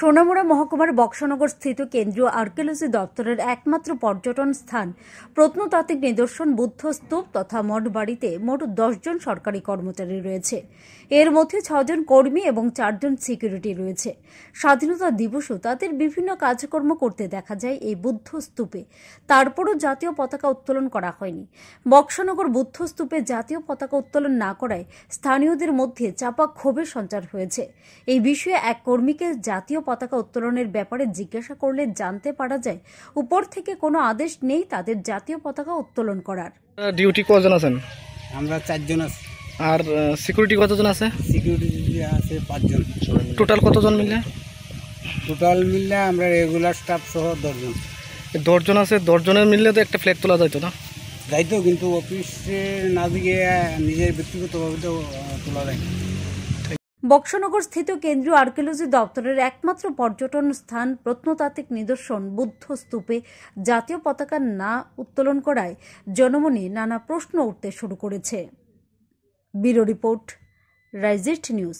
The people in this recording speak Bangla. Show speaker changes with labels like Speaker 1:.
Speaker 1: সোনামুড়া মহকুমার বক্সনগর স্থিত কেন্দ্রীয় আর্কিওলজি দপ্তরের একমাত্র পর্যটন স্থান প্রত্নতাত্ত্বিক নিদর্শন বুদ্ধ স্তূপ তথা মঠ বাড়িতে মোট দশজন সরকারি কর্মচারী রয়েছে এর মধ্যে ছজন কর্মী এবং চারজন সিকিউরিটি রয়েছে স্বাধীনতা দিবসও তাদের বিভিন্ন কাজকর্ম করতে দেখা যায় এই বুদ্ধ স্তূপে তারপরও জাতীয় পতাকা উত্তোলন করা হয়নি বক্সনগর বুদ্ধ স্তূপে জাতীয় পতাকা উত্তোলন না করায় স্থানীয়দের মধ্যে চাপা ক্ষোভের সঞ্চার হয়েছে এই বিষয়ে এক কর্মীকে জাতীয় পতাকা উত্তোলনের ব্যাপারে জিজ্ঞাসা করলে জানতে পারা যায় উপর থেকে কোনো আদেশ নেই তাদের জাতীয় পতাকা উত্তোলন করার
Speaker 2: ডিউটি কজন আছেন আমরা চারজন আছি আর সিকিউরিটি কতজন আছে সিকিউরিটি আছে পাঁচজন টোটাল কতজন মিলে
Speaker 3: টোটাল মিললে আমরা রেগুলার স্টাফ সহ দশজন দশজন আছে দশজনের মিললে তো
Speaker 4: একটা ফ্ল্যাগ তোলা যাইতো না যাইতো কিন্তু অফিসে না দিকে নিজের ব্যক্তিগতভাবে তো তোলা যায়
Speaker 1: বক্সনগর স্থিত কেন্দ্রীয় আর্কিওলজি দপ্তরের একমাত্র পর্যটন স্থান প্রত্নতাত্ত্বিক নিদর্শন বুদ্ধ স্তূপে জাতীয় পতাকা না উত্তোলন করায় জনমনে নানা প্রশ্ন উঠতে শুরু করেছে রিপোর্ট নিউজ